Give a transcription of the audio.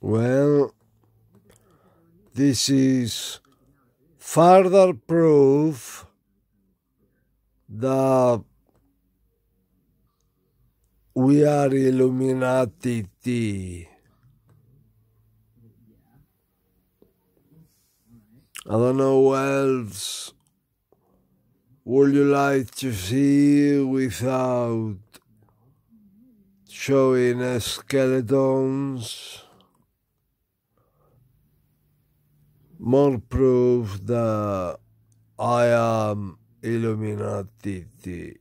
Well, this is further proof that we are Illuminati. I don't know what else would you like to see without showing skeletons. more proof that I am Illuminati.